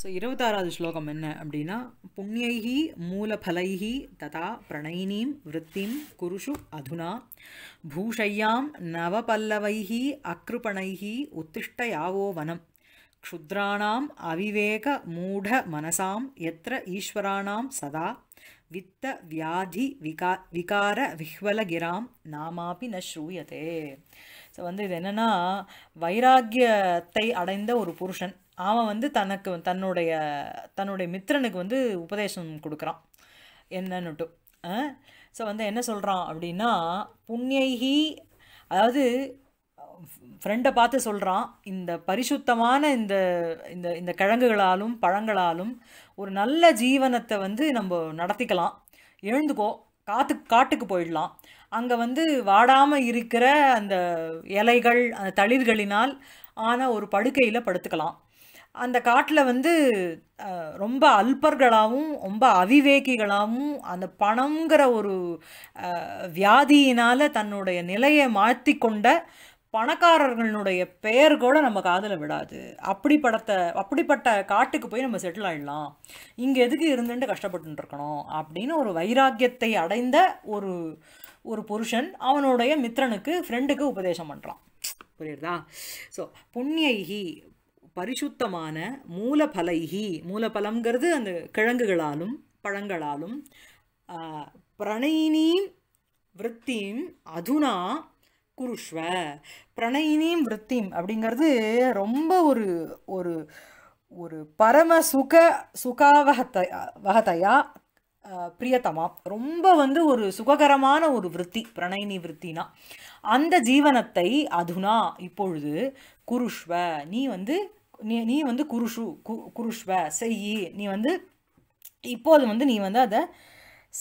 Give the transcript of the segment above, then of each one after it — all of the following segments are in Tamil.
ஸோ இருபத்தாறாவது ஸ்லோகம் என்ன அப்படின்னா புண்ணியைஹி மூலஃபலைஹி ததா பிரணயினீம் விற்த்திம் குருஷு அதுனா பூஷையாம் நவபல்லவைஹி அக்ருபணைஹி உத்திஷ்ட யாவோ வனம் க்ஷுத்ராணாம் அவிவேக மூட மனசாம் எத்திர ஈஸ்வராணாம் சதா வித்த வியாதி விகா விகார விஹ்வலகிராம் நாமாபி ந ஸ்ரூயதே ஸோ வந்து இது என்னென்னா வைராக்கியத்தை அடைந்த ஒரு புருஷன் அவன் வந்து தனக்கு தன்னுடைய தன்னுடைய மித்திரனுக்கு வந்து உபதேசம் கொடுக்குறான் என்னன்னுட்டு ஸோ வந்து என்ன சொல்கிறான் அப்படின்னா புண்ணியகி அதாவது ஃப்ரெண்டை பார்த்து சொல்கிறான் இந்த பரிசுத்தமான இந்த இந்த இந்த கிழங்குகளாலும் பழங்களாலும் ஒரு நல்ல ஜீவனத்தை வந்து நம்ம நடத்திக்கலாம் எழுந்துக்கோ காத்து காட்டுக்கு போயிடலாம் அங்கே வந்து வாடாமல் இருக்கிற அந்த இலைகள் அந்த தளிர்களினால் ஆனால் ஒரு படுக்கையில் படுத்துக்கலாம் அந்த காட்டில் வந்து ரொம்ப அல்பர்களாகவும் ரொம்ப அவிவேகிகளாகவும் அந்த பணங்கிற ஒரு வியாதியினால் தன்னுடைய நிலையை மாற்றி கொண்ட பணக்காரர்களுடைய பெயர் கூட நம்ம காதில் விடாது அப்படிப்பட்ட அப்படிப்பட்ட காட்டுக்கு போய் நம்ம செட்டில் ஆகிடலாம் இங்கே எதுக்கு இருந்துட்டு கஷ்டப்பட்டு இருக்கணும் அப்படின்னு ஒரு வைராக்கியத்தை அடைந்த ஒரு ஒரு புருஷன் அவனுடைய மித்திரனுக்கு ஃப்ரெண்டுக்கு உபதேசம் பண்ணுறான் புரியுறதா ஸோ புண்ணியகி பரிசுத்தமான மூலபலைகி மூலபலம்ங்கிறது அந்த கிழங்குகளாலும் பழங்களாலும் பிரணயினீம் விற்த்தியும் அதுனா குருஷ்வ பிரணயினியும் விற்த்தியும் அப்படிங்கிறது ரொம்ப ஒரு ஒரு ஒரு பரம சுக சுகாவகத்தை வகதையா பிரியத்தமா ரொம்ப வந்து ஒரு சுககரமான ஒரு விற்பி பிரணயினி விற்த்தினா அந்த ஜீவனத்தை அதுனா இப்பொழுது குருஷ்வ நீ வந்து நீ நீ வந்து குருஷு கு குருஷ்வ செய்யி நீ வந்து இப்போது வந்து நீ வந்து அதை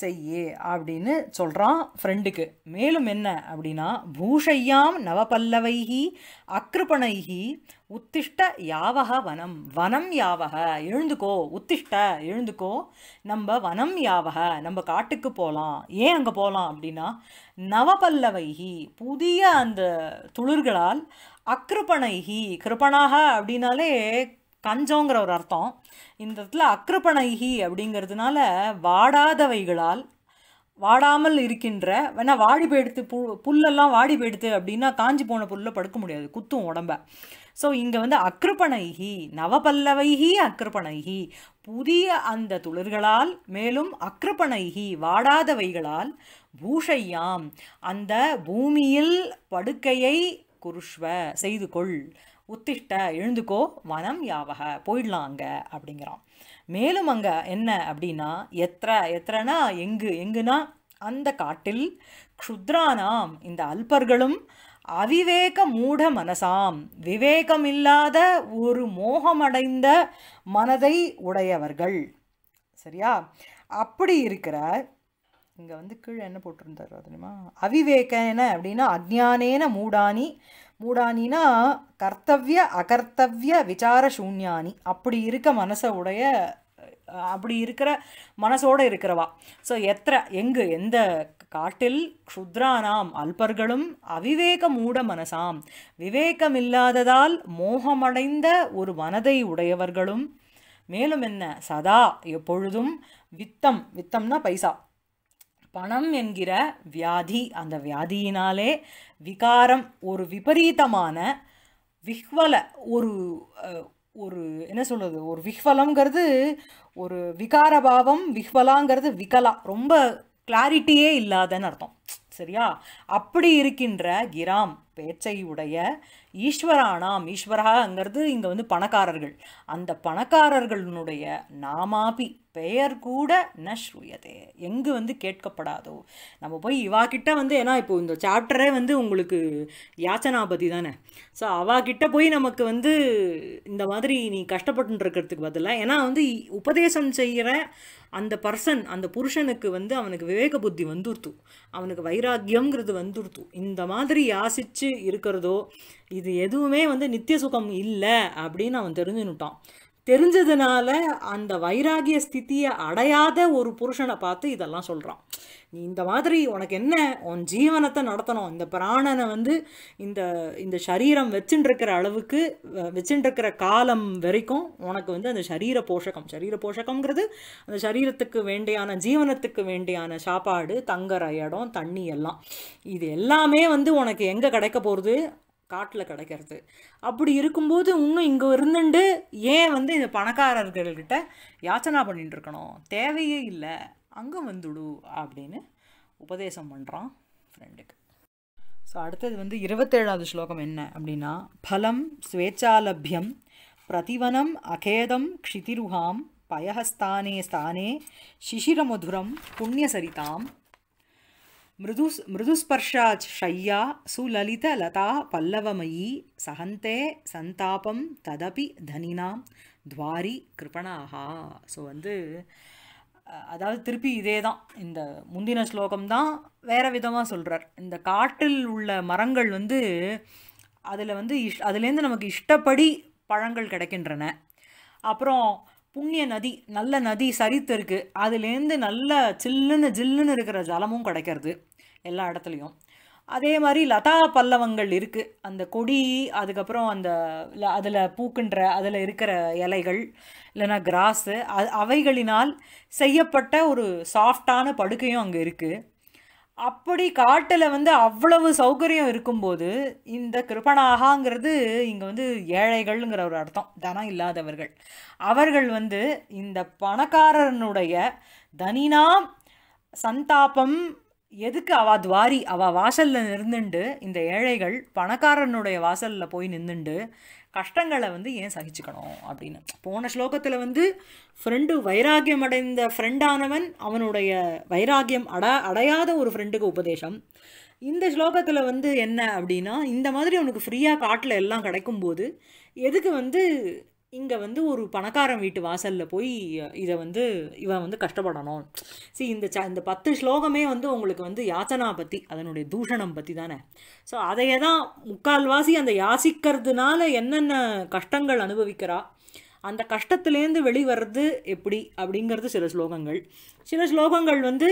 செய்யி அப்படின்னு சொல்கிறான் ஃப்ரெண்டுக்கு மேலும் என்ன அப்படின்னா பூஷையாம் நவபல்லவைகி அக்ருபணைகி உத்திஷ்ட யாவக வனம் வனம் யாவக எழுந்துக்கோ உத்திஷ்ட எழுந்துக்கோ நம்ம வனம் யாவக நம்ம காட்டுக்கு போகலாம் ஏன் அங்கே போகலாம் அப்படின்னா நவபல்லவைகி புதிய அந்த துளிர்களால் அக்ருபணைகி கிருபணாக அப்படின்னாலே கஞ்சோங்கிற ஒரு அர்த்தம் இந்த இடத்துல அக்ருபணைகி அப்படிங்கிறதுனால வாடாதவைகளால் வாடாமல் இருக்கின்ற வேணா வாடி போயிடுத்து பு புல்லெல்லாம் வாடி போயிடுத்து அப்படின்னா காஞ்சி போன புல்ல படுக்க முடியாது குத்தும் உடம்ப ஸோ இங்கே வந்து அக்ருப்பணைகி நவபல்லவைகி அக்ருப்பணைகி புதிய அந்த துளிர்களால் மேலும் அக்ருப்பணைகி வாடாதவைகளால் பூஷையாம் அந்த பூமியில் படுக்கையை குருஷ்வ செய்து கொள் உத்திஷ்ட எழுந்துக்கோ வனம் யாவக போயிடலாம் அங்கே அப்படிங்கிறான் மேலும் அங்கே என்ன அப்படின்னா எத்திர எத்திரனா எங்கு எங்குனா அந்த காட்டில் க்ஷுத்ரானாம் இந்த அல்பர்களும் அவிவேக மூட மனசாம் விவேகமில்லாத ஒரு மோகமடைந்த மனதை உடையவர்கள் சரியா அப்படி இருக்கிற இங்கே வந்து கீழே என்ன போட்டிருந்தார் அதுலையுமா அவிவேகன அப்படின்னா அஜானேன மூடானி மூடானினா கர்த்தவிய அகர்த்தவிய விசார சூன்யானி அப்படி இருக்க மனசை உடைய அப்படி இருக்கிற மனசோடு இருக்கிறவா ஸோ எத்தனை எங்கு எந்த காட்டில் க்ஷுத்ரானாம் அல்பர்களும் அவிவேக மூட மனசாம் விவேகமில்லாததால் மோகமடைந்த ஒரு மனதை உடையவர்களும் மேலும் என்ன சதா எப்பொழுதும் வித்தம் வித்தம்னா பைசா பணம் என்கிற வியாதி அந்த வியாதியினாலே விகாரம் ஒரு விபரீதமான விஹ்வல ஒரு ஒரு என்ன சொல்கிறது ஒரு விஹ்வலங்கிறது ஒரு விகாரபாவம் விஹ்வலாங்கிறது விகலா ரொம்ப கிளாரிட்டியே இல்லாதன்னு அர்த்தம் சரியா அப்படி இருக்கின்ற கிராம் பேச்சை உடைய ஈஸ்வரானாம் ஈஸ்வராங்கிறது இங்கே வந்து பணக்காரர்கள் அந்த பணக்காரர்களுடைய நாமாபி பெயர் கூட ந எங்கு வந்து கேட்கப்படாதோ நம்ம போய் இவா கிட்ட வந்து ஏன்னா இப்போ இந்த சாப்டரே வந்து உங்களுக்கு யாச்சனாபதி தானே ஸோ அவாக்கிட்ட போய் நமக்கு வந்து இந்த மாதிரி நீ கஷ்டப்பட்டுருக்கிறதுக்கு பதிலாக ஏன்னா வந்து உபதேசம் செய்கிற அந்த பர்சன் அந்த புருஷனுக்கு வந்து அவனுக்கு விவேக புத்தி வந்துருத்து அவனுக்கு வைராக்கியங்கிறது வந்துருத்து இந்த மாதிரி யாசிச்சு இருக்கிறதோ இது எதுவுமே வந்து நித்திய சுகம் இல்லை அப்படின்னு அவன் தெரிஞ்சுன்னுட்டான் தெரிஞ்சதுனால அந்த வைராகிய ஸ்தித்தியை அடையாத ஒரு புருஷனை பார்த்து இதெல்லாம் சொல்கிறான் நீ இந்த மாதிரி உனக்கு என்ன உன் ஜீவனத்தை நடத்தணும் இந்த பிராணனை வந்து இந்த இந்த சரீரம் வச்சுட்டுருக்கிற அளவுக்கு வச்சுட்டுருக்கிற காலம் வரைக்கும் உனக்கு வந்து அந்த சரீர போஷகம் சரீர போஷகம்ங்கிறது அந்த சரீரத்துக்கு வேண்டியான ஜீவனத்துக்கு வேண்டியான சாப்பாடு தங்குற இடம் தண்ணி எல்லாம் இது எல்லாமே வந்து உனக்கு எங்கே கிடைக்க போகிறது காட்டில் கிடைக்கிறது அப்படி இருக்கும்போது இன்னும் இங்கே இருந்துட்டு ஏன் வந்து இந்த பணக்காரர்கள்கிட்ட யாச்சனா பண்ணிட்டு இருக்கணும் தேவையே இல்லை அங்கே வந்துடு அப்படின்னு உபதேசம் பண்ணுறான் ஃப்ரெண்டுக்கு ஸோ அடுத்தது வந்து இருபத்தேழாவது ஸ்லோகம் என்ன அப்படின்னா பலம் ஸ்வேச்சாலபியம் பிரதிவனம் அகேதம் க்ஷிதிருகாம் பயஹஸ்தானே ஸ்தானே சிஷிரமதுரம் புண்ணியசரிதாம் मृदु मृदुस्पर्शात् शय्या லதா பல்லவமயி சகந்தே சந்தாபம் ததபி தனினாம் துவாரி கிருபணாகா ஸோ வந்து அதாவது திருப்பி இதே தான் இந்த முந்தின ஸ்லோகம் தான் வேறு விதமாக சொல்கிறார் இந்த காட்டில் உள்ள மரங்கள் வந்து அதில் வந்து இஷ் அதுலேருந்து நமக்கு இஷ்டப்படி பழங்கள் கிடைக்கின்றன அப்புறம் புண்ணிய நதி நல்ல நதி சரித்து இருக்குது அதுலேருந்து நல்ல சில்லுன்னு ஜில்லுன்னு இருக்கிற ஜலமும் கிடைக்கிறது எல்லா இடத்துலையும் அதே மாதிரி லதா பல்லவங்கள் இருக்குது அந்த கொடி அதுக்கப்புறம் அந்த அதில் பூக்குன்ற அதில் இருக்கிற இலைகள் இல்லைன்னா கிராஸு அவைகளினால் செய்யப்பட்ட ஒரு சாஃப்டான படுக்கையும் அங்கே இருக்குது அப்படி காட்டில் வந்து அவ்வளவு சௌகரியம் இருக்கும்போது இந்த கிருபணாகாங்கிறது இங்கே வந்து ஏழைகள்ங்கிற ஒரு அர்த்தம் தனம் இல்லாதவர்கள் அவர்கள் வந்து இந்த பணக்காரனுடைய தனினாம் சந்தாபம் எதுக்கு அவா துவாரி அவள் வாசலில் நிறுந்துண்டு இந்த ஏழைகள் பணக்காரனுடைய வாசலில் போய் நின்றுண்டு கஷ்டங்களை வந்து ஏன் சகிச்சுக்கணும் அப்படின்னு போன ஸ்லோகத்தில் வந்து ஃப்ரெண்டு வைராகியம் அடைந்த ஃப்ரெண்டானவன் அவனுடைய வைராகியம் அட அடையாத ஒரு ஃப்ரெண்டுக்கு உபதேசம் இந்த ஸ்லோகத்தில் வந்து என்ன அப்படின்னா இந்த மாதிரி அவனுக்கு ஃப்ரீயாக காட்டில் எல்லாம் கிடைக்கும்போது எதுக்கு வந்து இங்கே வந்து ஒரு பணக்காரன் வீட்டு வாசலில் போய் இதை வந்து இவன் வந்து கஷ்டப்படணும் சரி இந்த ச இந்த பத்து ஸ்லோகமே வந்து உங்களுக்கு வந்து யாச்சனா பற்றி அதனுடைய தூஷணம் பற்றி தானே ஸோ அதையே தான் முக்கால்வாசி அந்த யாசிக்கிறதுனால என்னென்ன கஷ்டங்கள் அனுபவிக்கிறா அந்த கஷ்டத்துலேருந்து வெளிவர்றது எப்படி அப்படிங்கிறது சில ஸ்லோகங்கள் சில ஸ்லோகங்கள் வந்து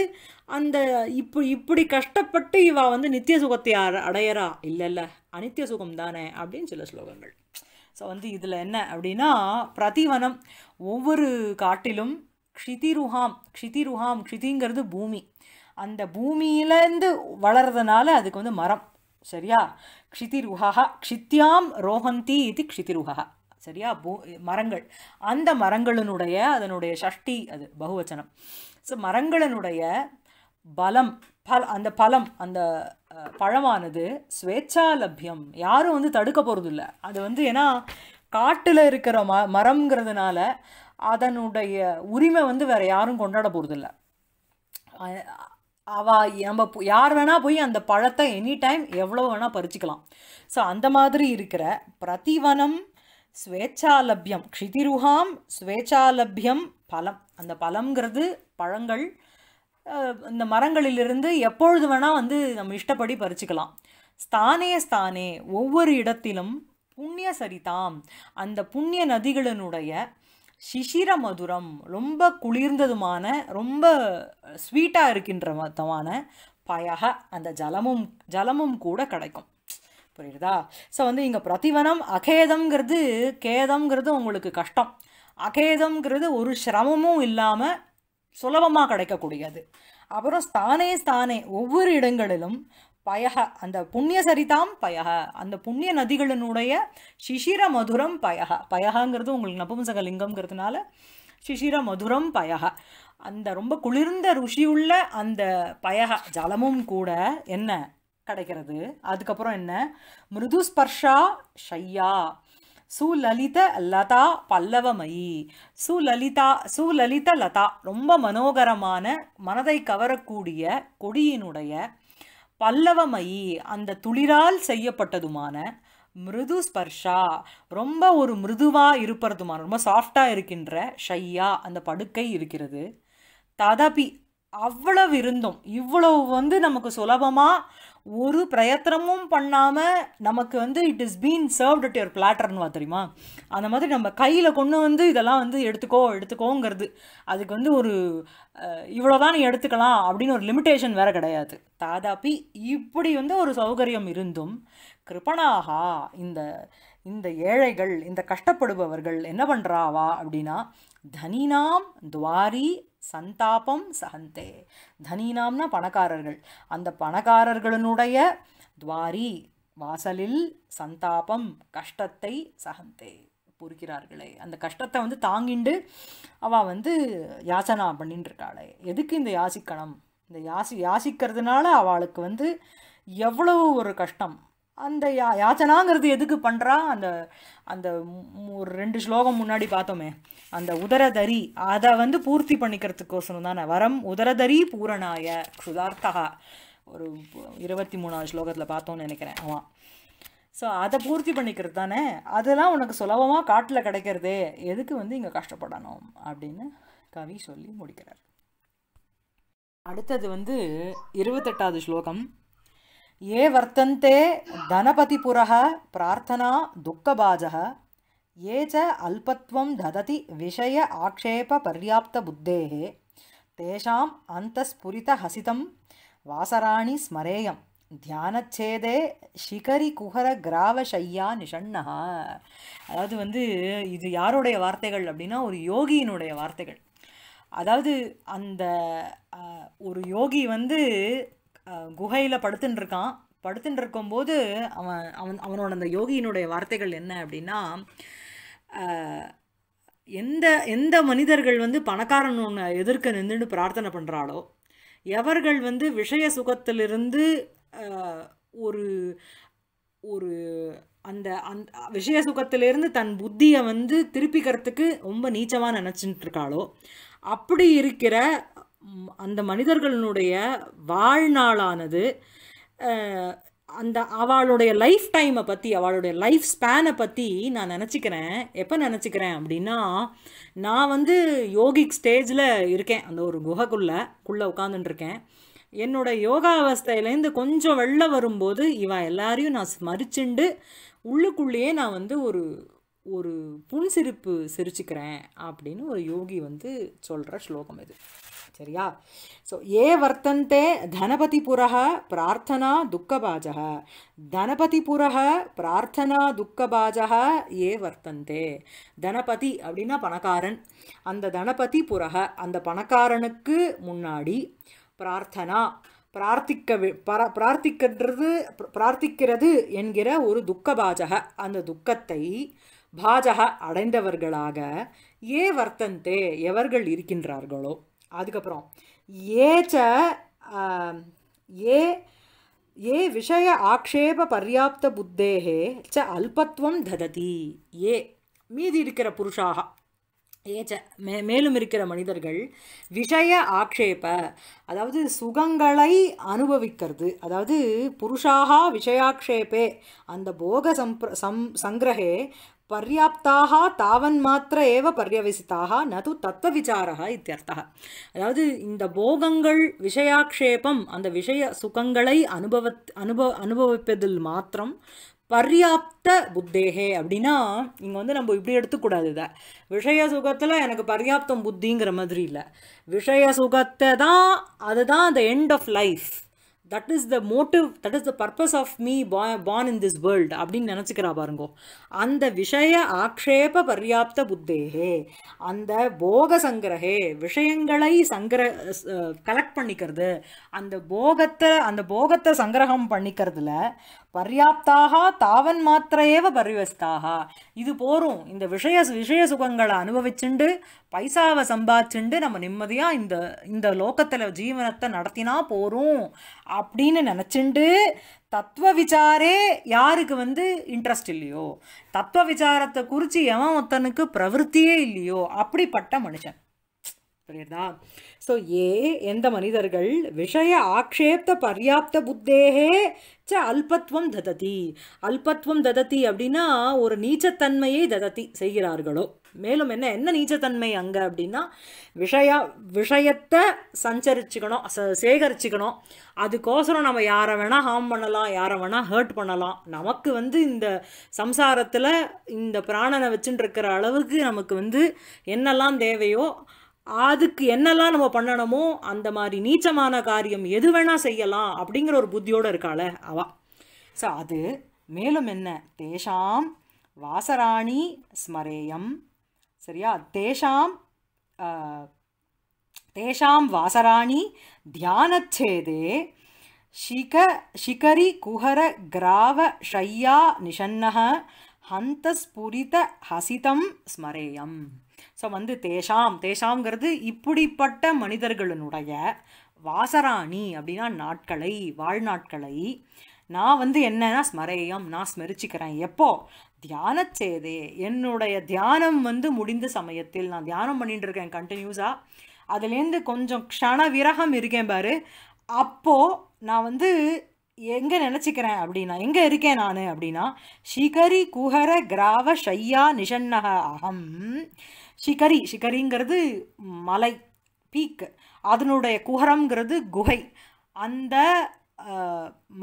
அந்த இப்போ இப்படி கஷ்டப்பட்டு இவா வந்து நித்திய சுகத்தை அடையறா இல்லை இல்லை அனித்திய சுகம் தானே அப்படின்னு சில ஸ்லோகங்கள் ஸோ வந்து இதில் என்ன அப்படின்னா பிரதிவனம் ஒவ்வொரு காட்டிலும் க்ஷிதிருஹாம் க்ஷிதிருஹாம் க்ஷிதிங்கிறது பூமி அந்த பூமியிலேருந்து வளர்கிறதுனால அதுக்கு வந்து மரம் சரியா க்ஷிதிருஹா க்ஷித்யாம் ரோஹந்தி இது க்ஷிதிருஹா சரியா பூ மரங்கள் அந்த மரங்களினுடைய அதனுடைய ஷஷ்டி அது பகுவச்சனம் ஸோ மரங்களினுடைய பலம் பல அந்த பழம் அந்த பழமானது ஸ்வேச்சாலபியம் யாரும் வந்து தடுக்க போகிறது இல்லை அது வந்து ஏன்னா காட்டில் இருக்கிற ம மரம்ங்கிறதுனால அதனுடைய உரிமை வந்து வேறு யாரும் கொண்டாட போகிறதில்ல அவ நம்ம யார் வேணால் போய் அந்த பழத்தை எனி டைம் எவ்வளோ வேணால் பறிச்சிக்கலாம் ஸோ அந்த மாதிரி இருக்கிற பிரதிவனம் ஸ்வேச்சாலபியம் க்ஷிதிருகாம் ஸ்வேச்சாலபியம் பலம் அந்த பழங்கிறது பழங்கள் இந்த மரங்களிலிருந்து எப்பொழுது வேணால் வந்து நம்ம இஷ்டப்படி பறிச்சுக்கலாம் ஸ்தானே ஸ்தானே ஒவ்வொரு இடத்திலும் புண்ணிய சரிதாம் அந்த புண்ணிய நதிகளினுடைய சிசிர மதுரம் ரொம்ப குளிர்ந்ததுமான ரொம்ப ஸ்வீட்டாக இருக்கின்ற மொத்தமான பயக அந்த ஜலமும் ஜலமும் கூட கிடைக்கும் புரியுதா ஸோ வந்து இங்கே பிரதிவனம் அகேதம்ங்கிறது கேதம்ங்கிறது உங்களுக்கு கஷ்டம் அகேதம்ங்கிறது ஒரு சிரமமும் இல்லாமல் சுலபமாக கிடைக்கக்கூடியது அப்புறம் ஸ்தானே ஸ்தானே ஒவ்வொரு இடங்களிலும் பயக அந்த புண்ணிய சரிதாம் பயக அந்த புண்ணிய நதிகளினுடைய சிஷிர மதுரம் பயக பயகங்கிறது உங்களுக்கு நபும்சக லிங்கம்ங்கிறதுனால சிஷிர மதுரம் பயக அந்த ரொம்ப குளிர்ந்த ருஷியுள்ள அந்த பயக ஜலமும் கூட என்ன கிடைக்கிறது அதுக்கப்புறம் என்ன மிருதுஸ்பர்ஷா ஷையா சுலலித லதா பல்லவமயி சுலலிதா சுலலித லதா ரொம்ப மனோகரமான மனதை கவரக்கூடிய கொடியினுடைய பல்லவமயி அந்த துளிரால் செய்யப்பட்டதுமான மிருது ஸ்பர்ஷா ரொம்ப ஒரு மிருதுவாக இருப்பதுமான ரொம்ப சாஃப்டாக இருக்கின்ற ஷையா அந்த படுக்கை இருக்கிறது ததபி அவ்வளவு இருந்தும் இவ்வளவு வந்து நமக்கு சுலபமாக ஒரு பிரயத்தனமும் பண்ணாமல் நமக்கு வந்து it is been served at your பிளாட்டர்னுவா தெரியுமா அந்த மாதிரி நம்ம கையில் கொண்டு வந்து இதெல்லாம் வந்து எடுத்துக்கோ எடுத்துக்கோங்கிறது அதுக்கு வந்து ஒரு இவ்வளோதான் நீ எடுத்துக்கலாம் அப்படின்னு ஒரு லிமிட்டேஷன் வேறு கிடையாது தாதாப்பி இப்படி வந்து ஒரு சௌகரியம் இருந்தும் கிருபணாகா இந்த இந்த ஏழைகள் இந்த கஷ்டப்படுபவர்கள் என்ன பண்ணுறாவா அப்படின்னா தனினாம் துவாரி சந்தாபம் சகந்தே தனீனாம்னா பணக்காரர்கள் அந்த பணக்காரர்களினுடைய துவாரி வாசலில் சந்தாபம் கஷ்டத்தை சகந்தே பொறுக்கிறார்களே அந்த கஷ்டத்தை வந்து தாங்கிண்டு அவள் வந்து யாசனா பண்ணிட்டு இருக்காளே எதுக்கு இந்த யாசிக்கணும் இந்த யாசி யாசிக்கிறதுனால அவளுக்கு வந்து எவ்வளவு ஒரு கஷ்டம் அந்த யா யாச்சனாங்கிறது எதுக்கு பண்ணுறா அந்த அந்த ஒரு ரெண்டு ஸ்லோகம் முன்னாடி பார்த்தோமே அந்த உதரதரி அதை வந்து பூர்த்தி பண்ணிக்கிறதுக்கோசரம் தானே வரம் உதரதரி பூரணாய சுதார்த்தகா ஒரு இருபத்தி மூணாவது ஸ்லோகத்தில் பார்த்தோன்னு நினைக்கிறேன் ஆமாம் ஸோ அதை பூர்த்தி பண்ணிக்கிறது தானே அதெல்லாம் உனக்கு சுலபமாக காட்டில் கிடைக்கிறதே எதுக்கு வந்து இங்கே கஷ்டப்படணும் அப்படின்னு கவி சொல்லி முடிக்கிறார் அடுத்தது வந்து இருபத்தெட்டாவது ஸ்லோகம் ये वर्तन्ते धनपतिपुरः प्रार्थना दुःखभाजः ये च अल्पत्वं ददति विषय आक्षेपपर्याप्तबुद्धेः तेषाम् ஹசிதம் வாசராணி ஸ்மரேயம் தியானச்சேதே ஷிகரி குஹர கிராவசையா நிஷண்ணஹா அதாவது வந்து இது யாருடைய வார்த்தைகள் அப்படின்னா ஒரு யோகியினுடைய வார்த்தைகள் அதாவது அந்த ஒரு யோகி வந்து குகையில் படுத்துன்னு இருக்கான் படுத்துட்டு இருக்கும்போது அவன் அவன் அவனோட அந்த யோகியினுடைய வார்த்தைகள் என்ன அப்படின்னா எந்த எந்த மனிதர்கள் வந்து பணக்காரன் ஒன்று எதிர்க்க நின்றுன்னு பிரார்த்தனை பண்ணுறாளோ எவர்கள் வந்து விஷய சுகத்திலிருந்து ஒரு ஒரு அந்த அந் விஷய சுகத்திலேருந்து தன் புத்தியை வந்து திருப்பிக்கிறதுக்கு ரொம்ப நீச்சமாக நினச்சிட்டு இருக்காளோ அப்படி இருக்கிற அந்த மனிதர்களினுடைய வாழ்நாளானது அந்த அவளுடைய லைஃப் டைமை பற்றி அவளுடைய லைஃப் ஸ்பேனை பற்றி நான் நினச்சிக்கிறேன் எப்போ நினச்சிக்கிறேன் அப்படின்னா நான் வந்து யோகிக் ஸ்டேஜில் இருக்கேன் அந்த ஒரு குகைக்குள்ளே குள்ளே உட்காந்துட்டுருக்கேன் என்னோடய யோகா அவஸ்தையிலேருந்து கொஞ்சம் வெளில வரும்போது இவன் எல்லாரையும் நான் ஸ்மரிச்சுண்டு உள்ளுக்குள்ளேயே நான் வந்து ஒரு ஒரு புன்சிரிப்பு சிரிச்சுக்கிறேன் அப்படின்னு ஒரு யோகி வந்து சொல்கிற ஸ்லோகம் இது சரியா ஸோ ஏ வர்த்தந்தே தனபதிபுரः பிரார்த்தனா துக்கபாஜः தனபதிபுரः பிரார்த்தனா துக்கபாஜः ஏ வர்த்தந்தே தனபதி அப்படின்னா பணக்காரன் அந்த தனபதி புரக அந்த பணக்காரனுக்கு முன்னாடி பிரார்த்தனா பிரார்த்திக்க பர பிரார்த்திக்கின்றது பிரார்த்திக்கிறது என்கிற ஒரு துக்கபாஜக அந்த துக்கத்தை பாஜக அடைந்தவர்களாக ஏ வர்த்தந்தே எவர்கள் இருக்கின்றார்களோ அதுக்கப்புறம் ஏச்ச ஏ ஏ விஷய ஆக்ஷேப பர்யாப்த புத்தேகே ச அல்பத்துவம் ததி ஏ மீதி இருக்கிற புருஷாக ஏச்ச மே மேலும் இருக்கிற மனிதர்கள் விஷய ஆக்ஷேப அதாவது சுகங்களை அனுபவிக்கிறது அதாவது புருஷாக விஷயாக்ஷேபே அந்த போக சம்ப்ர சம் சங்கிரகே பர்யாப்தாக தாவன் மாத்திர ஏவ பர்யவசித்தாக நது தத்துவ விசாரா இத்தியர்த்தா அதாவது இந்த போகங்கள் விஷயாக்ஷேபம் அந்த விஷய சுகங்களை அனுபவ அனுபவ அனுபவிப்பதில் மாத்திரம் பர்யாப்த புத்தேகே அப்படின்னா இங்கே வந்து நம்ம இப்படி எடுத்துக்கூடாது இதை விஷய சுகத்தில் எனக்கு பர்யாப்தம் புத்திங்கிற மாதிரி இல்லை விஷய சுகத்தை தான் அதுதான் அந்த end of life that is the motive that is the purpose of me born in this world அப்படின்னு நினச்சிக்கிறா பாருங்கோ அந்த விஷய ஆக்ஷேப பர்யாப்த புத்தேகே அந்த போக சங்கிரகே விஷயங்களை சங்கிர கலெக்ட் பண்ணிக்கிறது அந்த போகத்தை அந்த போகத்தை சங்கிரகம் பண்ணிக்கிறதுல பர்யாப்தாக தாவன் மாத்திரையேவ பரிவஸ்தாக இது போரும் இந்த விஷய விஷய சுகங்களை அனுபவிச்சுண்டு பைசாவை சம்பாதிச்சுண்டு நம்ம நிம்மதியாக இந்த இந்த லோகத்தில் ஜீவனத்தை நடத்தினா போரும் அப்படின்னு நினச்சிண்டு தத்துவ விசாரே யாருக்கு வந்து இன்ட்ரெஸ்ட் இல்லையோ தத்துவ விசாரத்தை குறித்து எவன் ஒருத்தனுக்கு பிரவருத்தியே இல்லையோ அப்படிப்பட்ட மனுஷன் புரியுதா ஸோ ஏ எந்த மனிதர்கள் விஷய ஆக்ஷேப்த பர்யாப்த புத்தேகே ச அல்பத்துவம் ததத்தி அல்பத்துவம் ததத்தி அப்படின்னா ஒரு நீச்சத்தன்மையை ததத்தி செய்கிறார்களோ மேலும் என்ன என்ன நீச்சத்தன்மை அங்கே அப்படின்னா விஷய விஷயத்தை சஞ்சரிச்சுக்கணும் சேகரிச்சுக்கணும் அதுக்கோசரம் நம்ம யாரை வேணால் ஹார்ம் பண்ணலாம் யாரை வேணால் ஹர்ட் பண்ணலாம் நமக்கு வந்து இந்த சம்சாரத்தில் இந்த பிராணனை வச்சுட்டு இருக்கிற அளவுக்கு நமக்கு வந்து என்னெல்லாம் தேவையோ அதுக்கு என்னெல்லாம் நம்ம பண்ணணுமோ அந்த மாதிரி நீச்சமான காரியம் எது வேணால் செய்யலாம் அப்படிங்கிற ஒரு புத்தியோடு இருக்காள அவா ஸோ அது மேலும் என்ன தேஷாம் வாசராணி ஸ்மரேயம் சரியா தேஷாம் தேஷாம் வாசராணி தியானச்சேதே ஷிக ஷிகரி குஹர கிராவ ஷையா நிஷன்னக ஹந்தஸ்புரித ஹசிதம் ஸ்மரேயம் ஸோ வந்து தேஷாம் தேஷாம்ங்கிறது இப்படிப்பட்ட மனிதர்களினுடைய வாசராணி அப்படின்னா நாட்களை வாழ்நாட்களை நான் வந்து என்னன்னா ஸ்மரேயம் நான் ஸ்மரிச்சுக்கிறேன் எப்போ தியானச்சேதே என்னுடைய தியானம் வந்து முடிந்த சமயத்தில் நான் தியானம் பண்ணிட்டு இருக்கேன் கண்டினியூஸாக அதுலேருந்து கொஞ்சம் க்ஷண விரகம் இருக்கேன் பாரு அப்போது நான் வந்து எங்கே நினச்சிக்கிறேன் அப்படின்னா எங்கே இருக்கேன் நான் அப்படின்னா ஷிகரி குஹர கிராவ ஷையா நிஷன்னக அகம் ஷிகரி ஷிகரிங்கிறது மலை பீக் அதனுடைய குஹரம்ங்கிறது குகை அந்த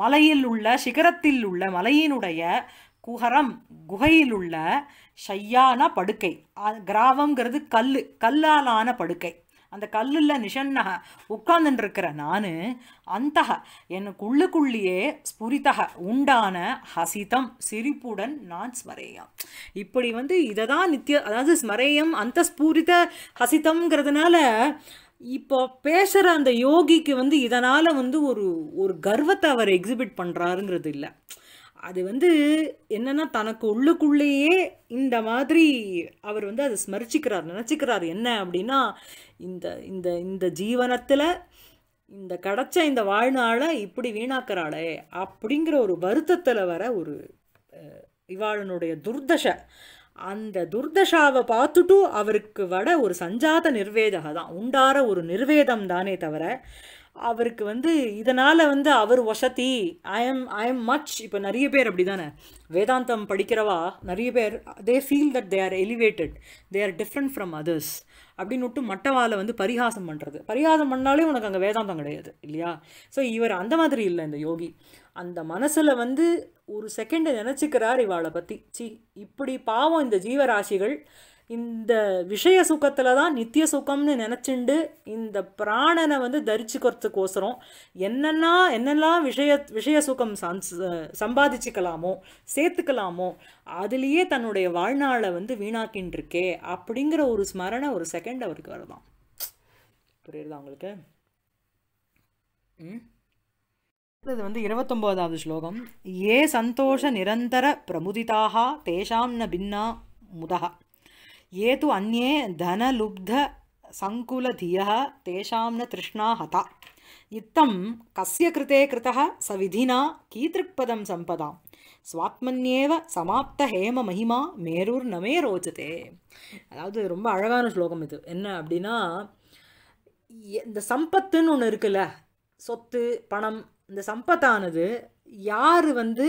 மலையில் உள்ள சிகரத்தில் உள்ள மலையினுடைய குஹரம் குகையில் உள்ள ஷையான படுக்கை கிராமங்கிறது கல் கல்லாலான படுக்கை அந்த கல்லில் நிஷன்னக உட்கார்ந்துருக்கிற நான் அந்தக எனக்குள்ளுக்குள்ளேயே ஸ்புரிதக உண்டான ஹசிதம் சிரிப்புடன் நான் ஸ்மரேயம் இப்படி வந்து இதை தான் நித்திய அதாவது ஸ்மரேயம் அந்த ஸ்பூரித ஹசிதம்ங்கிறதுனால இப்போ பேசுகிற அந்த யோகிக்கு வந்து இதனால் வந்து ஒரு ஒரு கர்வத்தை அவர் எக்ஸிபிட் பண்ணுறாருங்கிறது இல்லை அது வந்து என்னன்னா தனக்கு உள்ளுக்குள்ளேயே இந்த மாதிரி அவர் வந்து அதை ஸ்மரிச்சிக்கிறார் நினச்சிக்கிறார் என்ன அப்படின்னா இந்த இந்த இந்த ஜீவனத்தில் இந்த கிடச்ச இந்த வாழ்நாளை இப்படி வீணாக்கிறாளே அப்படிங்கிற ஒரு வருத்தத்தில் வர ஒரு இவாளனுடைய துர்தச அந்த துர்தஷாவை பார்த்துட்டும் அவருக்கு வட ஒரு சஞ்சாத நிர்வேதக தான் உண்டார ஒரு நிர்வேதம் தானே தவிர அவருக்கு வந்து இதனால் வந்து அவர் வசதி I am I am much இப்போ நிறைய பேர் அப்படி தானே வேதாந்தம் படிக்கிறவா நிறைய பேர் they feel that they are elevated they are different from others அப்படின்னு விட்டு மட்டவாவில் வந்து பரிகாசம் பண்ணுறது பரிகாசம் பண்ணாலே உனக்கு அங்கே வேதாந்தம் கிடையாது இல்லையா ஸோ இவர் அந்த மாதிரி இல்லை இந்த யோகி அந்த மனசில் வந்து ஒரு செகண்டை நினச்சிக்கிறார் இவாளை பற்றி சி இப்படி பாவம் இந்த ஜீவராசிகள் இந்த விஷய சுகத்தில் தான் நித்திய சுகம்னு நினச்சிண்டு இந்த பிராணனை வந்து தரிச்சுக்கிறதுக்கோசரம் என்னென்னா என்னெல்லாம் விஷய விஷய சுகம் சம்பாதிச்சுக்கலாமோ சேர்த்துக்கலாமோ அதுலேயே தன்னுடைய வாழ்நாளை வந்து வீணாக்கின்னு இருக்கே அப்படிங்கிற ஒரு ஸ்மரணை ஒரு செகண்ட் அவருக்கு வருதான் புரியுதா உங்களுக்கு ம் அடுத்தது வந்து இருபத்தொம்போதாவது ஸ்லோகம் ஏ சந்தோஷ நிரந்தர பிரமுதிதாக தேஷாம் ந பின்னா முதகா ये तु अन्ये धनलुब्धसङ्कुलधियः तेषां न तृष्णा हता इत्थं कस्य कृते कृतः स विधिना कीतृक्पदं सम्पदां சமாப்த ஹேம மகிமா மேரூர் நமே ரோச்சதே அதாவது ரொம்ப அழகான ஸ்லோகம் இது என்ன அப்படின்னா இந்த சம்பத்துன்னு ஒன்று இருக்குல்ல சொத்து பணம் இந்த சம்பத்தானது யார் வந்து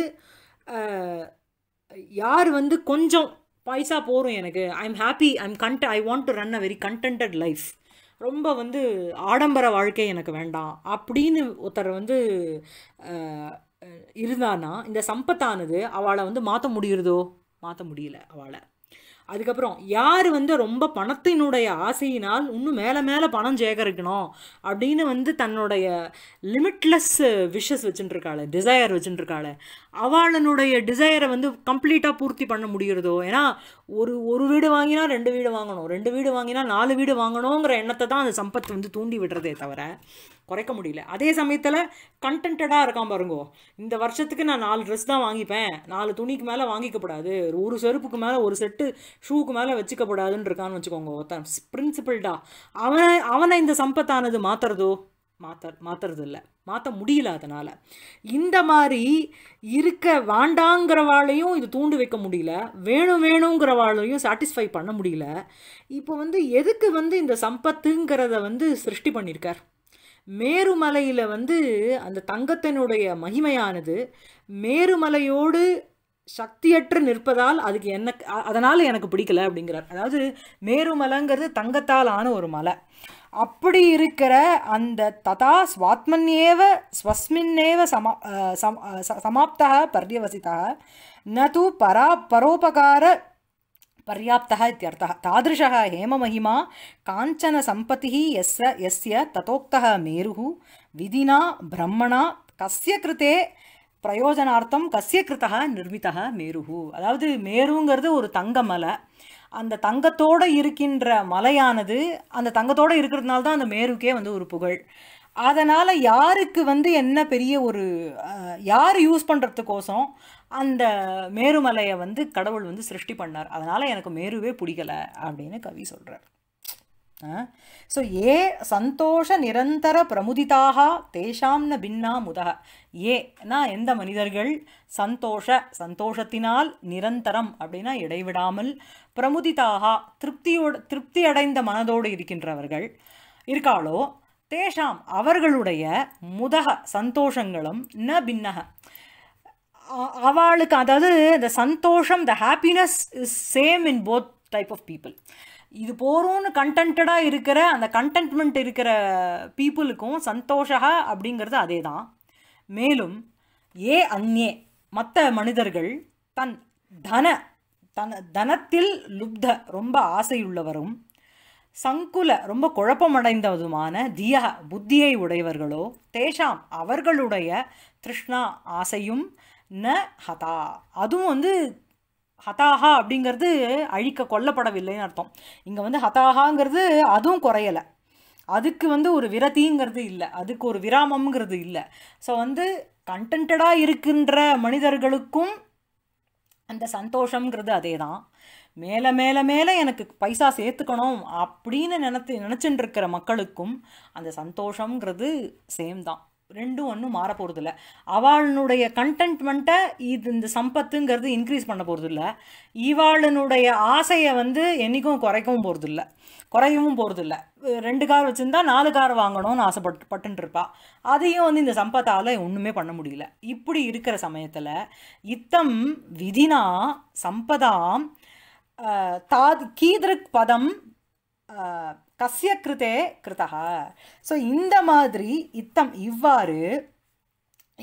யார் வந்து கொஞ்சம் பைசா போகும் எனக்கு I am happy I am content I want to run a very contented life ரொம்ப வந்து ஆடம்பர வாழ்க்கை எனக்கு வேண்டாம் அப்படின்னு ஒருத்தர் வந்து இருந்தானா இந்த சம்பத்தானது அவளை வந்து மாற்ற முடிகிறதோ மாற்ற முடியல அவளை அதுக்கப்புறம் யார் வந்து ரொம்ப பணத்தினுடைய ஆசையினால் இன்னும் மேலே மேலே பணம் சேகரிக்கணும் அப்படின்னு வந்து தன்னுடைய லிமிட்லெஸ் விஷஸ் வச்சுட்டுருக்காள் டிசையர் வச்சுட்டுருக்காள் அவளனுடைய டிசைரை வந்து கம்ப்ளீட்டாக பூர்த்தி பண்ண முடிகிறதோ ஏன்னா ஒரு ஒரு வீடு வாங்கினா ரெண்டு வீடு வாங்கணும் ரெண்டு வீடு வாங்கினா நாலு வீடு வாங்கணுங்கிற எண்ணத்தை தான் அந்த சம்பத் வந்து தூண்டி விடுறதே தவிர குறைக்க முடியல அதே சமயத்தில் கண்டென்ட்டடாக இருக்கான் பாருங்கோ இந்த வருஷத்துக்கு நான் நாலு ட்ரெஸ் தான் வாங்கிப்பேன் நாலு துணிக்கு மேலே வாங்கிக்கப்படாது ஒரு செருப்புக்கு மேலே ஒரு செட்டு ஷூக்கு மேலே வச்சுக்கப்படாதுன்னு இருக்கான்னு வச்சுக்கோங்க ஒருத்தன் பிரின்சிபல்டா அவன் அவனை இந்த சம்பத்தானது மாற்றுறதோ மாத்த மாற்றுறதில்ல இல்லை மாற்ற முடியல அதனால் இந்த மாதிரி இருக்க வாண்டாங்கிறவாளையும் இது தூண்டு வைக்க முடியல வேணும் வேணுங்கிறவாளையும் சாட்டிஸ்ஃபை பண்ண முடியல இப்போ வந்து எதுக்கு வந்து இந்த சம்பத்துங்கிறத வந்து சிருஷ்டி பண்ணியிருக்கார் மேருமலையில் வந்து அந்த தங்கத்தினுடைய மகிமையானது மேருமலையோடு சக்தியற்று நிற்பதால் அதுக்கு என்ன அதனால் எனக்கு பிடிக்கல அப்படிங்கிறார் அதாவது மேருமலைங்கிறது தங்கத்தால் ஆன ஒரு மலை அப்படி இருக்கிற அந்த ததா ஸ்வாத்மன்யேவ ஸ்வஸ்மின்னேவ சமா சமாப்தா பர்யவசிதா ந பரா பரோபகார पर्याप्तः इत्यर्थः तादृशः காஞ்சன சம்பதி எஸ் यस्य ततोक्तः मेरुः விதினா பிரம்மணா கசிய கிருத்தே பிரயோஜனார்த்தம் கசிய கிருத்தா நிர்மிதா மேருஹு அதாவது மேருங்கிறது ஒரு தங்கமலை அந்த தங்கத்தோடு இருக்கின்ற மலையானது அந்த தங்கத்தோடு இருக்கிறதுனால தான் அந்த மேருக்கே வந்து ஒரு புகழ் அதனால் யாருக்கு வந்து என்ன பெரிய ஒரு யார் யூஸ் பண்ணுறதுக்கோசம் அந்த மேருமலையை வந்து கடவுள் வந்து சிருஷ்டி பண்ணார் அதனால் எனக்கு மேருவே பிடிக்கலை அப்படின்னு கவி சொல்கிறார் ஸோ ஏ சந்தோஷ நிரந்தர பிரமுதிதாக தேஷாம்ன பின்னா முதக ஏ எந்த மனிதர்கள் சந்தோஷ சந்தோஷத்தினால் நிரந்தரம் அப்படின்னா இடைவிடாமல் பிரமுதிதாக திருப்தியோடு திருப்தி அடைந்த மனதோடு இருக்கின்றவர்கள் இருக்காளோ தேஷாம் அவர்களுடைய முதக சந்தோஷங்களும் ந பின்னக அவளுக்கு அதாவது த சந்தோஷம் the happiness is same in both type of people இது போகிறோம்னு கண்டென்ட்டடாக இருக்கிற அந்த கண்டென்ட்மெண்ட் இருக்கிற பீப்புளுக்கும் சந்தோஷா அப்படிங்கிறது அதே தான் மேலும் ஏ அந்நே மற்ற மனிதர்கள் தன் தன தன தனத்தில் லுப்த ரொம்ப ஆசையுள்ளவரும் சங்குல ரொம்ப குழப்பமடைந்ததுமான திய புத்தியை உடையவர்களோ தேஷாம் அவர்களுடைய திருஷ்ணா ஆசையும் ந ஹதா அதுவும் வந்து ஹதாஹா அப்படிங்கிறது அழிக்க கொல்லப்படவில்லைன்னு அர்த்தம் இங்கே வந்து ஹதாஹாங்கிறது அதுவும் குறையலை அதுக்கு வந்து ஒரு விரதிங்கிறது இல்லை அதுக்கு ஒரு விராமம்ங்கிறது இல்லை ஸோ வந்து கண்டென்டாக இருக்கின்ற மனிதர்களுக்கும் அந்த சந்தோஷங்கிறது அதே தான் மேலே மேலே மேலே எனக்கு பைசா சேர்த்துக்கணும் அப்படின்னு நினைத்து நினச்சிட்டு இருக்கிற மக்களுக்கும் அந்த சந்தோஷங்கிறது சேம் தான் ரெண்டும் ஒன்றும் மாற போகிறதில்ல அவளுடைய கண்டென்ட்மெண்ட்டை இது இந்த சம்பத்துங்கிறது இன்க்ரீஸ் பண்ண போகிறது இல்லை இவாளினுடைய ஆசையை வந்து என்றைக்கும் குறைக்கவும் போகிறதில்ல குறையவும் போகிறதில்ல ரெண்டு கார் வச்சுருந்தா நாலு கார் வாங்கணும்னு ஆசைப்பட்டு பட்டுருப்பா அதையும் வந்து இந்த சம்பத்தால் ஒன்றுமே பண்ண முடியல இப்படி இருக்கிற சமயத்தில் இத்தம் விதினா சம்பதாம் தாத் கீதிருக் பதம் கசிய கிருதே கிருதா ஸோ இந்த மாதிரி இத்தம் இவ்வாறு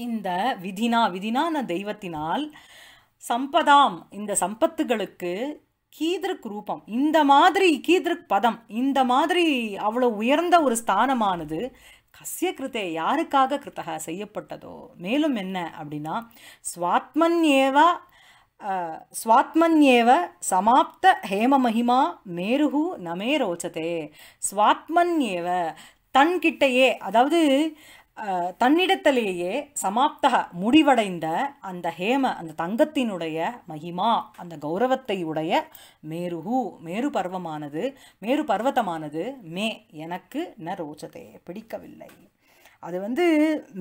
இந்த விதினா விதினான தெய்வத்தினால் சம்பதாம் இந்த சம்பத்துகளுக்கு கீதிருக் ரூபம் இந்த மாதிரி கீதிருக் பதம் இந்த மாதிரி அவ்வளோ உயர்ந்த ஒரு ஸ்தானமானது கசிய கிருத்தே யாருக்காக கிருத்தக செய்யப்பட்டதோ மேலும் என்ன அப்படின்னா சுவாத்மன் ஏவா ஸ்வாத்மன்யேவ சமாப்த ஹேம மகிமா மேருகு நமே ரோச்சதே ஸ்வாத்மன்யேவ தன்கிட்டையே அதாவது தன்னிடத்திலேயே சமாப்தக முடிவடைந்த அந்த ஹேம அந்த தங்கத்தினுடைய மகிமா அந்த கௌரவத்தை உடைய மேருகு மேரு பர்வமானது மேரு பர்வத்தமானது மே எனக்கு ந ரோச்சதே பிடிக்கவில்லை அது வந்து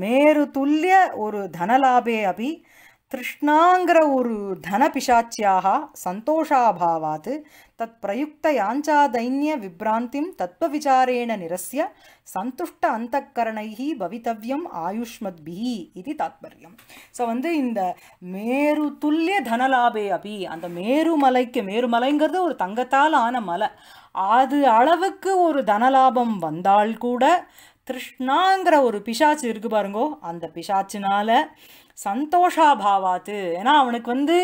மேரு துல்லிய ஒரு தனலாபே அபி திருஷ்ணாங்கிற ஒரு தன தனபிஷாச்சியாக சந்தோஷாபாவாத் தத் பிரயுக்த யாஞ்சாதைன்ய விப்ராந்திம் தத்வவிசாரேண நிரஸ்ய சந்துஷ்ட அந்தக்கரணைகி ஆயுஷ்மத் ஆயுஷ்மத்பிஹி இது தாத்பரியம் ஸோ வந்து இந்த மேரு துல்லிய தனலாபே அபி அந்த மேருமலைக்கு மேருமலைங்கிறது ஒரு தங்கத்தால் ஆன மலை அது அளவுக்கு ஒரு தனலாபம் வந்தால் கூட திருஷ்ணாங்கிற ஒரு பிசாச்சு இருக்குது பாருங்கோ அந்த பிசாச்சினால் சந்தோஷாபாவாத்து ஏன்னா அவனுக்கு வந்து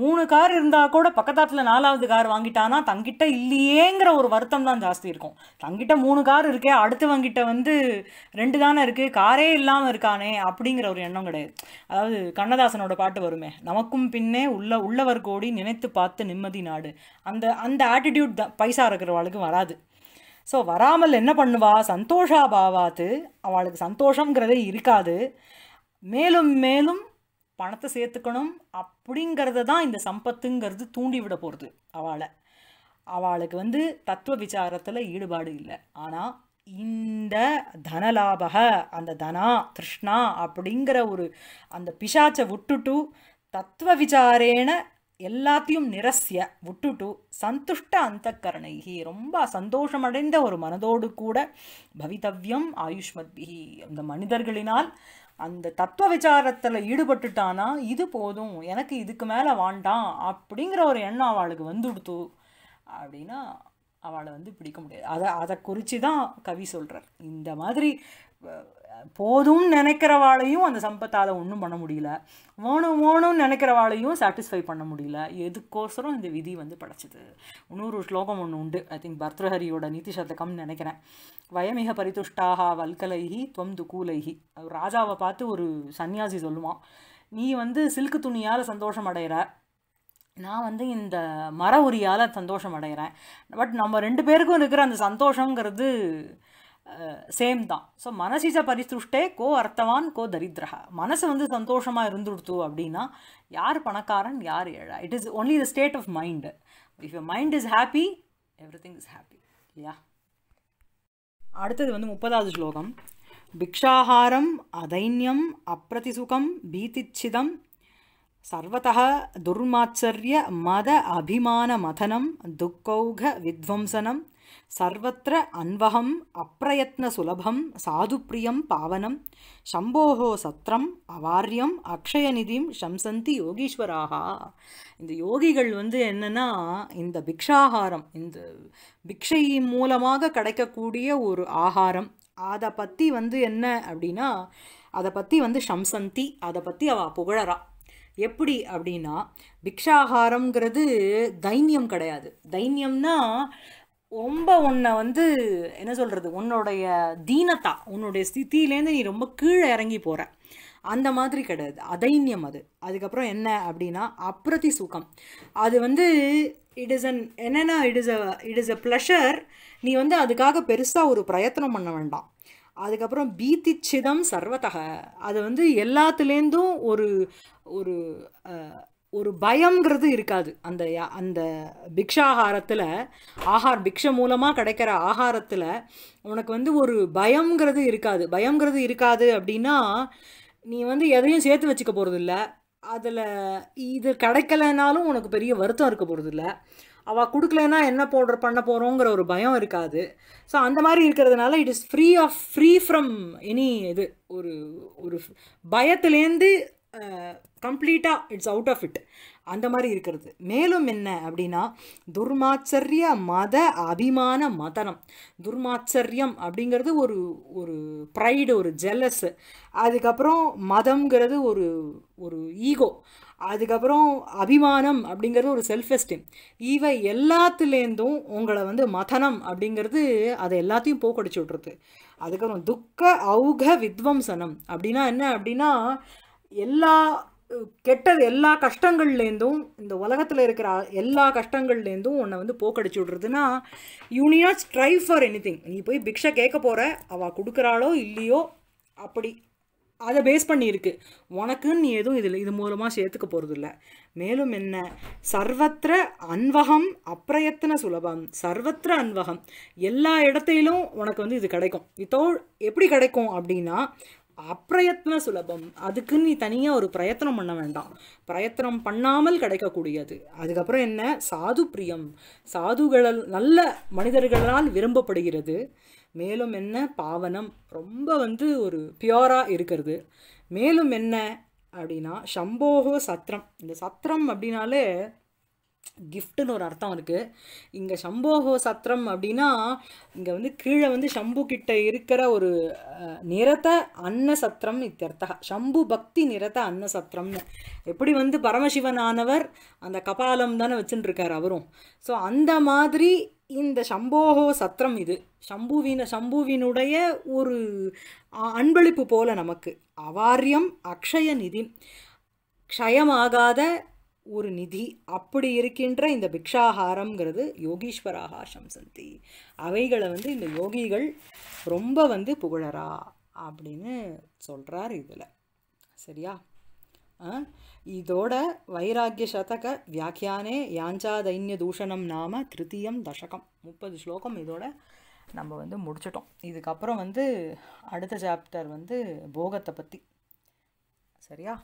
மூணு கார் இருந்தால் கூட பக்கத்தாட்டில் நாலாவது கார் வாங்கிட்டானா தங்கிட்ட இல்லையேங்கிற ஒரு வருத்தம் தான் ஜாஸ்தி இருக்கும் தங்கிட்ட மூணு கார் இருக்கே வங்கிட்ட வந்து ரெண்டு தானே இருக்குது காரே இல்லாமல் இருக்கானே அப்படிங்கிற ஒரு எண்ணம் கிடையாது அதாவது கண்ணதாசனோட பாட்டு வருமே நமக்கும் பின்னே உள்ள உள்ளவர் கோடி நினைத்து பார்த்து நிம்மதி நாடு அந்த அந்த ஆட்டிடியூட் தான் பைசா இருக்கிறவளுக்கு வராது ஸோ வராமல் என்ன பண்ணுவா சந்தோஷா பாவாத்து அவளுக்கு சந்தோஷங்கிறதே இருக்காது மேலும் மேலும் பணத்தை சேர்த்துக்கணும் அப்படிங்கிறத தான் இந்த சம்பத்துங்கிறது தூண்டிவிட போகிறது அவளை அவளுக்கு வந்து தத்துவ விசாரத்தில் ஈடுபாடு இல்லை ஆனால் இந்த தனலாபக அந்த தனா திருஷ்ணா அப்படிங்கிற ஒரு அந்த பிசாச்சை விட்டுட்டு தத்துவ விசாரேன எல்லாத்தையும் நிரசிய விட்டுட்டு சந்துஷ்ட அந்தக்கரணைகி ரொம்ப சந்தோஷமடைந்த ஒரு மனதோடு கூட பவிதவ்யம் ஆயுஷ்மத்பிகி அந்த மனிதர்களினால் அந்த தத்துவ விசாரத்தில் ஈடுபட்டுட்டானா இது போதும் எனக்கு இதுக்கு மேலே வாண்டாம் அப்படிங்கிற ஒரு எண்ணம் அவளுக்கு வந்துடுத்து அப்படின்னா அவளை வந்து பிடிக்க முடியாது அதை அதை குறித்து தான் கவி சொல்கிறார் இந்த மாதிரி போதும் நினைக்கிறவாளையும் அந்த சம்பத்தால் ஒன்றும் பண்ண முடியல வேணும் வேணும்னு நினைக்கிறவாளையும் சாட்டிஸ்ஃபை பண்ண முடியல எதுக்கோசரம் இந்த விதி வந்து படைச்சிது இன்னொரு ஸ்லோகம் ஒன்று உண்டு ஐ திங்க் பர்தஹரியோட நீதி சதகம்னு நினைக்கிறேன் வயமிக பரிதுஷ்டாக வல்கலைகி துவம் துகூலைகி ராஜாவை பார்த்து ஒரு சன்னியாசி சொல்லுவான் நீ வந்து சில்க்கு துணியால் சந்தோஷம் அடைகிற நான் வந்து இந்த மர உரியால் சந்தோஷம் அடைகிறேன் பட் நம்ம ரெண்டு பேருக்கும் இருக்கிற அந்த சந்தோஷங்கிறது சேம் தான் ஸோ மனசிச பரிசுஷ்டே கோ அர்த்தவான் கோ தரித்ரா மனசு வந்து சந்தோஷமாக இருந்துடுத்து அப்படின்னா யார் பணக்காரன் யார் ஏழா it is only the state of mind if your mind is happy everything is happy இல்லையா அடுத்தது வந்து முப்பதாவது ஸ்லோகம் பிக்ஷாஹாரம் அதைன்யம் அப்ரதிசுகம் பீதிச்சிதம் சர்வதா துர்மாச்சரிய மத அபிமான மதனம் துக்கௌக வித்வம்சனம் சர்வத்திர அன்வகம் அப்பிரயத்ன சுலபம் சாதுப்பிரியம் பாவனம் சம்போகோ சத்ரம் அவாரியம் அக்ஷயநிதிம் சம்சந்தி யோகீஸ்வராகா இந்த யோகிகள் வந்து என்னென்னா இந்த பிக்ஷாகாரம் இந்த பிக்ஷை மூலமாக கிடைக்கக்கூடிய ஒரு ஆகாரம் அதை பற்றி வந்து என்ன அப்படின்னா அதை பற்றி வந்து சம்சந்தி அதை பற்றி அவள் புகழறா எப்படி அப்படின்னா பிக்ஷாகாரம்ங்கிறது தைன்யம் கிடையாது தைன்யம்னா ரொம்ப உன்னை வந்து என்ன சொல்கிறது உன்னுடைய தீனத்தா உன்னுடைய ஸ்தித்திலேருந்து நீ ரொம்ப கீழே இறங்கி போகிற அந்த மாதிரி கிடையாது அதைன்யம் அது அதுக்கப்புறம் என்ன அப்படின்னா அப்ரதி சுகம் அது வந்து இட் இஸ் அன் என்னென்னா it is a it is a pleasure நீ வந்து அதுக்காக பெருசாக ஒரு பிரயத்தனம் பண்ண வேண்டாம் அதுக்கப்புறம் பீத்தி சிதம் சர்வத்தக அது வந்து எல்லாத்துலேருந்தும் ஒரு ஒரு ஒரு பயம்ங்கிறது இருக்காது அந்த அந்த பிக்ஷாகாரத்தில் ஆஹார் பிக்ஷ மூலமாக கிடைக்கிற ஆகாரத்தில் உனக்கு வந்து ஒரு பயம்ங்கிறது இருக்காது பயம்ங்கிறது இருக்காது அப்படின்னா நீ வந்து எதையும் சேர்த்து வச்சுக்க போகிறதில்ல அதில் இது கிடைக்கலைனாலும் உனக்கு பெரிய வருத்தம் இருக்க போகிறதில்ல அவள் கொடுக்கலனா என்ன போடுற பண்ண போகிறோங்கிற ஒரு பயம் இருக்காது ஸோ அந்த மாதிரி இருக்கிறதுனால it is free of free from any இது ஒரு ஒரு பயத்துலேருந்து கம்ப்ளீட்டாக இட்ஸ் அவுட் ஆஃப் இட் அந்த மாதிரி இருக்கிறது மேலும் என்ன அப்படின்னா துர்மாச்சரிய மத அபிமான மதனம் துர்மாச்சரியம் அப்படிங்கிறது ஒரு ஒரு ப்ரைடு ஒரு ஜெல்லஸ்ஸு அதுக்கப்புறம் மதம்ங்கிறது ஒரு ஒரு ஈகோ அதுக்கப்புறம் அபிமானம் அப்படிங்கிறது ஒரு செல்ஃப் எஸ்டீம் இவை எல்லாத்துலேருந்தும் உங்களை வந்து மதனம் அப்படிங்கிறது அதை எல்லாத்தையும் போக்கடிச்சு விட்ருது அதுக்கப்புறம் துக்க அவுக வித்வம்சனம் அப்படின்னா என்ன அப்படின்னா எல்லா கெட்டது எல்லா கஷ்டங்கள்லேருந்தும் இந்த உலகத்தில் இருக்கிற எல்லா கஷ்டங்கள்லேருந்தும் உன்னை வந்து போக்கடிச்சு விடுறதுன்னா யூனியா ஸ்ட்ரை ஃபார் எனி திங் நீ போய் பிக்ஷை கேட்க போகிற அவள் கொடுக்குறாளோ இல்லையோ அப்படி அதை பேஸ் பண்ணியிருக்கு உனக்குன்னு நீ எதுவும் இதில் இது மூலமாக சேர்த்துக்க போகிறது இல்லை மேலும் என்ன சர்வத்திர அன்வகம் அப்பிரயத்தன சுலபம் சர்வத்திர அன்வகம் எல்லா இடத்திலும் உனக்கு வந்து இது கிடைக்கும் இதோ எப்படி கிடைக்கும் அப்படின்னா அப்பிரயத்ன சுலபம் அதுக்குன்னு நீ தனியாக ஒரு பிரயத்தனம் பண்ண வேண்டாம் பிரயத்தனம் பண்ணாமல் கிடைக்கக்கூடியது அதுக்கப்புறம் என்ன சாது பிரியம் சாதுகளால் நல்ல மனிதர்களால் விரும்பப்படுகிறது மேலும் என்ன பாவனம் ரொம்ப வந்து ஒரு பியோராக இருக்கிறது மேலும் என்ன அப்படின்னா சம்போகோ சத்திரம் இந்த சத்திரம் அப்படின்னாலே கிஃப்ட்டுன்னு ஒரு அர்த்தம் இருக்குது இங்கே சம்போகோ சத்திரம் அப்படின்னா இங்கே வந்து கீழே வந்து சம்பு கிட்ட இருக்கிற ஒரு நிறத்த அன்ன சத்திரம் இத்தர்த்தா சம்பு பக்தி நிறத்த அன்ன சத்திரம்னு எப்படி வந்து பரமசிவனானவர் அந்த கபாலம் தானே வச்சுட்டு அவரும் ஸோ அந்த மாதிரி இந்த சம்போகோ சத்திரம் இது சம்புவின சம்புவினுடைய ஒரு அன்பளிப்பு போல நமக்கு அவாரியம் அக்ஷய நிதி க்ஷயமாகாத ஒரு நிதி அப்படி இருக்கின்ற இந்த பிக்ஷாகாரம்ங்கிறது யோகீஸ்வராக சம்சந்தி அவைகளை வந்து இந்த யோகிகள் ரொம்ப வந்து புகழரா அப்படின்னு சொல்கிறார் இதில் சரியா இதோட வைராக்கிய சதக வியாக்கியானே யாஞ்சா தைன்ய தூஷணம் நாம திருத்தீயம் தசகம் முப்பது ஸ்லோகம் இதோட நம்ம வந்து முடிச்சிட்டோம் இதுக்கப்புறம் வந்து அடுத்த சாப்டர் வந்து போகத்தை பற்றி சரியா